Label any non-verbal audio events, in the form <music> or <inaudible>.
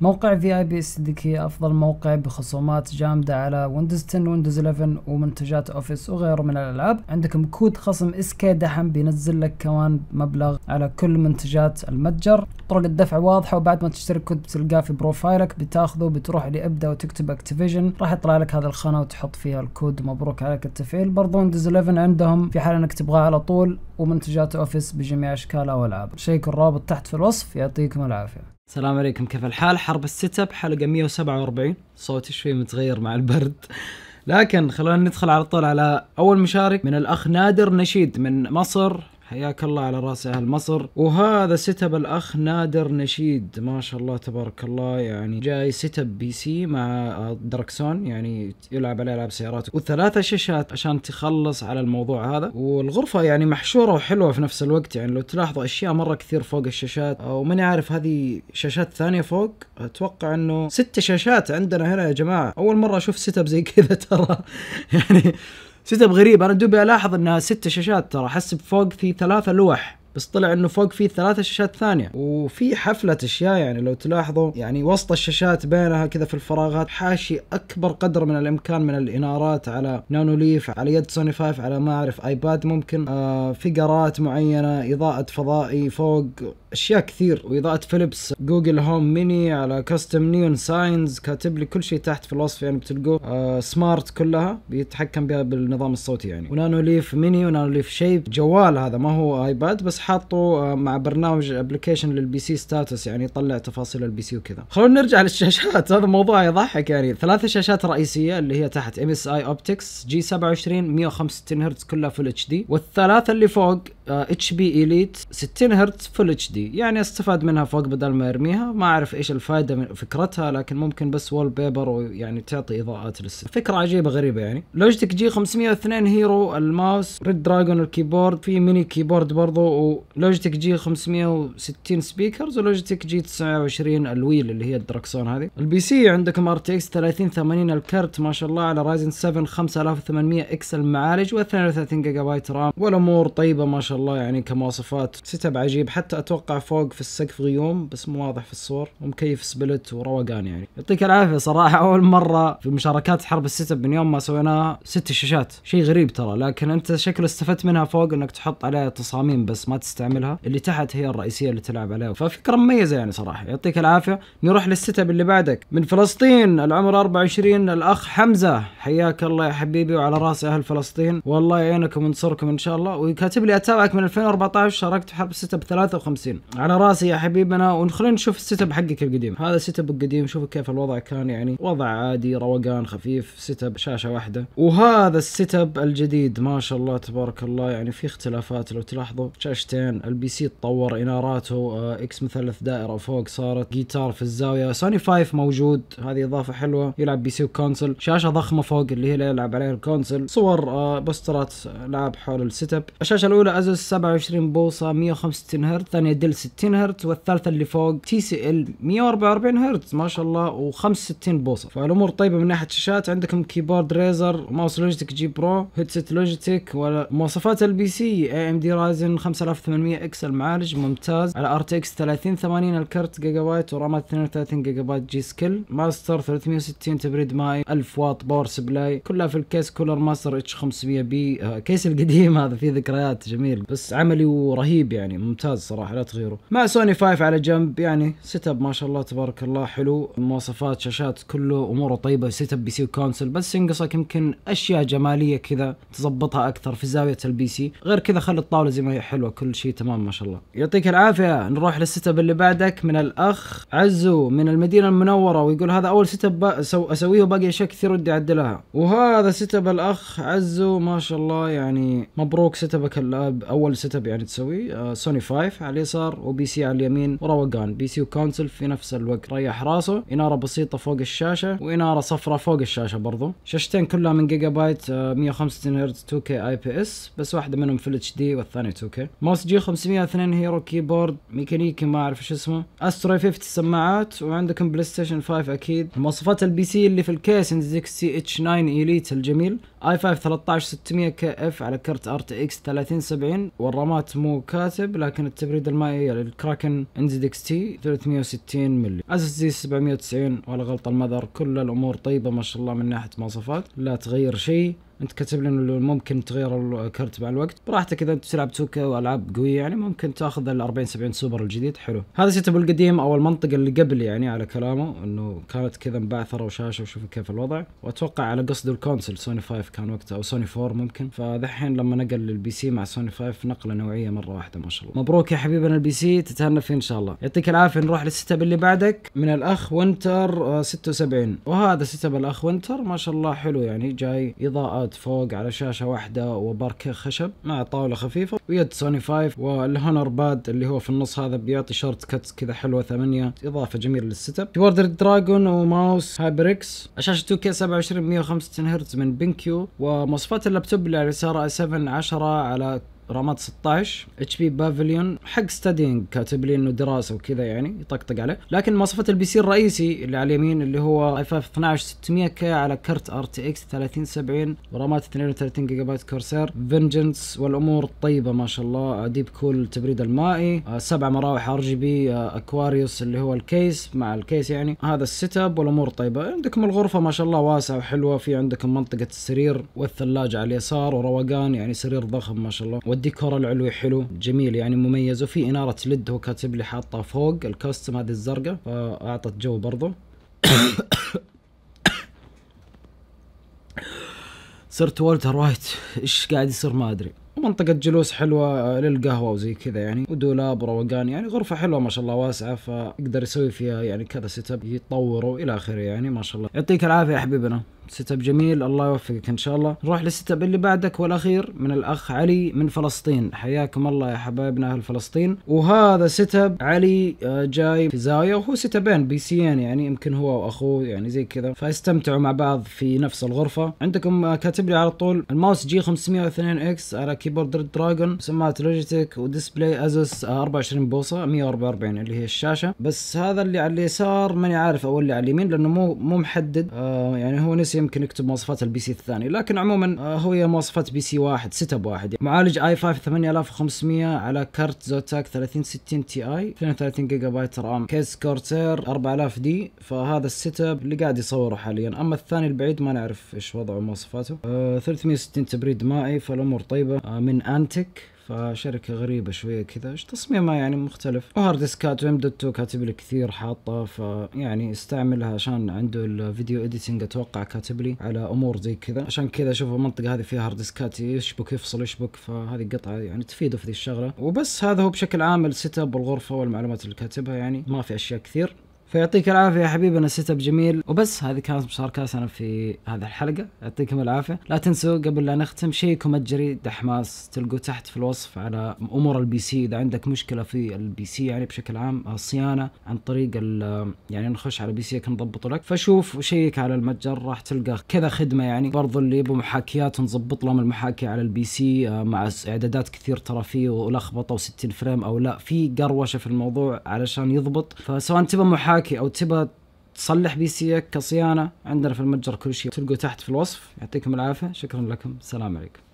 موقع في اي بي اس دي افضل موقع بخصومات جامدة على ويندوز 10 ويندوز 11 ومنتجات اوفيس وغيره من الالعاب عندكم كود خصم اسكي دحم بينزل لك كمان مبلغ على كل منتجات المتجر طرق الدفع واضحة وبعد ما تشترك كود بتلقاه في بروفايلك بتاخذه بتروح لابدا وتكتب اكتيفيجن راح يطلع لك هذه الخانة وتحط فيها الكود مبروك عليك التفعيل برضو ويندوز 11 عندهم في حال انك تبغاه على طول ومنتجات اوفيس بجميع اشكالها والعاب شيكوا الرابط تحت في الوصف يعطيكم العافية السلام عليكم كيف الحال حرب السيت اب حلقه 147 صوتي شوي متغير مع البرد لكن خلونا ندخل على طول على اول مشارك من الاخ نادر نشيد من مصر حياك الله على راس اهل مصر وهذا اب الاخ نادر نشيد ما شاء الله تبارك الله يعني جاي سيت اب بي سي مع دركسون يعني يلعب عليه العاب سيارات وثلاثة شاشات عشان تخلص على الموضوع هذا والغرفة يعني محشورة وحلوة في نفس الوقت يعني لو تلاحظوا اشياء مرة كثير فوق الشاشات وماني عارف هذه شاشات ثانية فوق اتوقع انه ست شاشات عندنا هنا يا جماعة اول مرة اشوف اب زي كذا ترى <laughs> يعني سيت اب غريب انا دوبي الاحظ انها ست شاشات ترى حسب فوق في ثلاثه لوح بس طلع انه فوق فيه ثلاثة شاشات ثانية وفي حفلة اشياء يعني لو تلاحظوا يعني وسط الشاشات بينها كذا في الفراغات حاشي اكبر قدر من الامكان من الانارات على نانو ليف على يد سوني 5 على ما اعرف ايباد ممكن آه فقرات معينة اضاءة فضائي فوق اشياء كثير واضاءة فيليبس جوجل هوم ميني على كاستم نيون ساينز كاتب لي كل شيء تحت في الوصف يعني بتلقوه آه سمارت كلها بيتحكم بها بالنظام الصوتي يعني ونانو ليف ميني ونانو ليف شيب جوال هذا ما هو ايباد بس حاطه آه، مع برنامج ابلكيشن للبي سي ستاتس يعني يطلع تفاصيل البي سي وكذا خلونا نرجع للشاشات هذا موضوع يضحك يعني ثلاث شاشات رئيسيه اللي هي تحت ام اس اي اوبتكس جي 27 165 هرتز كلها فل اتش دي والثلاثه اللي فوق اتش بي اليت 60 هرتز فل اتش دي يعني استفاد منها فوق بدل ما يرميها ما اعرف ايش الفائده من فكرتها لكن ممكن بس وول بيبر ويعني تعطي اضاءات للست فكره عجيبه غريبه يعني لوجيتك جي 502 هيرو الماوس ريد دراجون الكيبورد في ميني كيبورد برضو لوجيتك جي 560 سبيكرز ولوجيتك جي 29 الويل اللي هي الدركسون هذه البي سي عندكم ار تي اكس 3080 الكرت ما شاء الله على رايزن 7 5800 اكس المعالج و32 جيجا بايت رام والامور طيبه ما شاء الله يعني كمواصفات سيت اب عجيب حتى اتوقع فوق في السقف غيوم بس مو واضح في الصور ومكيف سبلت وروقان يعني يعطيك العافيه صراحه <laughs> اول مره في مشاركات حرب السيت اب من يوم ما سويناها ست شاشات شيء غريب ترى لكن انت شكله استفدت منها فوق انك تحط عليها تصاميم بس ما تستعملها اللي تحت هي الرئيسيه اللي تلعب عليها ففكره مميزه يعني صراحه يعطيك العافيه نروح للست اب اللي بعدك من فلسطين العمر 24 الاخ حمزه حياك الله يا حبيبي وعلى راس اهل فلسطين والله يعينكم وينصركم ان شاء الله وكاتب لي اتابعك من 2014 شاركت في حرب الست اب 53 على راسي يا حبيبنا ونخلينا نشوف الست اب حقك القديم هذا الست اب القديم شوف كيف الوضع كان يعني وضع عادي روقان خفيف ست اب شاشه واحده وهذا الست اب الجديد ما شاء الله تبارك الله يعني في اختلافات لو تلاحظوا شاشه حاجتين البي سي تطور اناراته اكس آه، مثلث دائره فوق صارت جيتار في الزاويه سوني 5 موجود هذه اضافه حلوه يلعب بي سي وكونسل شاشه ضخمه فوق اللي هي اللي يلعب عليها الكونسل صور آه، بوسترات العاب حول السيت اب الشاشه الاولى ازوس 27 بوصه 165 هرتز الثانيه دل 60 هرتز والثالثه اللي فوق تي سي ال 144 هرتز ما شاء الله و65 بوصه فالامور طيبه من ناحيه الشاشات عندكم كيبورد ريزر ماوس لوجيتك جي برو هيدسيت لوجيتك ومواصفات البي سي اي ام دي رايزن 5000 1800 اكس المعالج ممتاز على ار تي اكس 3080 الكرت جيجا بايت ورامات 32 جيجا بايت جي سكيل ماستر 360 تبريد مائي 1000 واط باور سبلاي كلها في الكيس كولر ماستر اتش 500 بي الكيس آه، كيس القديم هذا فيه ذكريات جميل بس عملي ورهيب يعني ممتاز صراحه لا تغيره مع سوني 5 على جنب يعني سيت اب ما شاء الله تبارك الله حلو مواصفات شاشات كله اموره طيبه سيت اب بي سي وكونسل بس ينقصك يمكن اشياء جماليه كذا تظبطها اكثر في زاويه البي سي غير كذا خلي الطاوله زي ما هي حلوه كل كل شيء تمام ما شاء الله يعطيك العافيه نروح للست اب اللي بعدك من الاخ عزو من المدينه المنوره ويقول هذا اول ست اب اسويه وباقي اشياء كثير ودي اعدلها وهذا ست اب الاخ عزو ما شاء الله يعني مبروك ست ابك اول ست اب يعني تسويه آه، سوني 5 على اليسار وبي سي على اليمين وروقان بي سي وكونسل في نفس الوقت ريح راسه اناره بسيطه فوق الشاشه واناره صفراء فوق الشاشه برضو شاشتين كلها من جيجا بايت 165 آه، هرتز 2 كي اي بي اس بس واحده منهم فل اتش دي والثانيه 2 كي اس جي 502 هيرو كيبورد ميكانيكي ما اعرف ايش اسمه استرو 50 سماعات وعندكم بلاي ستيشن 5 اكيد مواصفات البي سي اللي في الكيس زيك سي اتش 9 اليت الجميل اي 5 13600 كي اف على كرت ار تي اكس 3070 والرامات مو كاتب لكن التبريد المائي للكراكن ان زد اكس تي 360 ملي اس اس دي 790 ولا غلط المذر كل الامور طيبه ما شاء الله من ناحيه مواصفات لا تغير شيء انت كاتب لنا انه ممكن تغير الكرت مع الوقت براحتك اذا انت تلعب توكا والعاب قويه يعني ممكن تاخذ ال 40 70 سوبر الجديد حلو هذا سيت اب القديم او المنطقه اللي قبل يعني على كلامه انه كانت كذا مبعثره وشاشه وشوفوا كيف الوضع واتوقع على قصد الكونسل سوني 5 كان وقتها او سوني 4 ممكن فذحين لما نقل للبي سي مع سوني 5 نقله نوعيه مره واحده ما شاء الله مبروك يا حبيبنا البي سي تتهنى فيه ان شاء الله يعطيك العافيه نروح للسيت اب اللي بعدك من الاخ وينتر 76 آه، وهذا سيت اب الاخ وينتر ما شاء الله حلو يعني جاي اضاءات اضاءات فوق على شاشه واحده وباركيه خشب مع طاوله خفيفه ويد سوني 5 والهونر باد اللي هو في النص هذا بيعطي شورت كاتس كذا حلوه ثمانية اضافه جميله للست اب كيبورد دراجون وماوس هايبركس شاشه 2K 27 165 هرتز من بنكيو ومواصفات اللابتوب اللي على اليسار 7 10 على رماد 16 اتش بي بافليون حق ستادينج كاتب لي انه دراسه وكذا يعني يطقطق عليه لكن مواصفات البي سي الرئيسي اللي على اليمين اللي هو اي اف 12 600 كي على كرت ار تي اكس 3070 ورامات 32 جيجا بايت كورسير فينجنس والامور طيبه ما شاء الله ديب كول التبريد المائي آه، سبع مراوح ار جي بي اكواريوس آه، اللي هو الكيس مع الكيس يعني هذا السيت اب والامور طيبه عندكم الغرفه ما شاء الله واسعه وحلوه في عندكم منطقه السرير والثلاجه على اليسار وروقان يعني سرير ضخم ما شاء الله والديكور العلوي حلو جميل يعني مميز وفي اناره ليد هو كاتب لي حاطها فوق الكاستم هذه الزرقاء فاعطت جو برضو <coughs> صرت والتر وايت ايش قاعد يصير ما ادري منطقة جلوس حلوة للقهوة وزي كذا يعني ودولاب روقان يعني غرفة حلوة ما شاء الله واسعة فيقدر يسوي فيها يعني كذا سيت اب يطوره الى اخره يعني ما شاء الله يعطيك العافية يا حبيبنا سيت اب جميل الله يوفقك ان شاء الله نروح للسيت اب اللي بعدك والاخير من الاخ علي من فلسطين حياكم الله يا حبايبنا اهل فلسطين وهذا سيت اب علي آه، جاي في زاويه وهو سيت ابين بي بيسيان يعني يمكن هو واخوه يعني زي كذا فاستمتعوا مع بعض في نفس الغرفه عندكم آه، كاتب لي على طول الماوس جي 502 اكس على كيبورد ريد دراجون سماعه لوجيتك وديسبلاي ازوس آه، 24 بوصه 144 اللي هي الشاشه بس هذا اللي على اليسار ماني عارف او اللي على اليمين لانه مو مو محدد آه يعني هو نسي يمكن يكتب مواصفات البي سي الثاني لكن عموما آه، هو هي مواصفات بي سي واحد سيت اب واحد يعني معالج اي 5 8500 على كارت زوتاك 3060 تي اي 32 جيجا بايت رام كيس كورتير 4000 دي فهذا السيت اب اللي قاعد يصوره حاليا اما الثاني البعيد ما نعرف ايش وضعه مواصفاته أه 360 تبريد مائي فالامور طيبه أه من انتك فشركه غريبه شويه كذا تصميمها يعني مختلف وهارد ديسكات وام دوت 2 كاتب لي كثير حاطه فيعني استعملها عشان عنده الفيديو اديتنج اتوقع كاتب لي على امور زي كذا عشان كذا شوفوا المنطقه هذه فيها هارد ديسكات يشبك يفصل يشبك فهذه القطعه يعني تفيده في ذي الشغله وبس هذا هو بشكل عام السيت اب والغرفه والمعلومات اللي كاتبها يعني ما في اشياء كثير فيعطيك العافيه يا حبيبي انا سيت اب جميل وبس هذه كانت مشاركه انا في هذه الحلقه يعطيكم العافيه لا تنسوا قبل لا نختم شيكوا متجري دحماس تلقوا تحت في الوصف على امور البي سي اذا عندك مشكله في البي سي يعني بشكل عام صيانه عن طريق يعني نخش على بي سيك نضبط لك فشوف وشيك على المتجر راح تلقى كذا خدمه يعني برضو اللي يبوا محاكيات نضبط لهم المحاكي على البي سي آه، مع اعدادات كثير ترى فيه ولخبطه و60 فريم او لا في قروشه في الموضوع علشان يضبط فسواء تبغى محاكي معاكي او تبغى تصلح بي سيك كصيانه عندنا في المتجر كل شيء تلقوا تحت في الوصف يعطيكم العافيه شكرا لكم السلام عليكم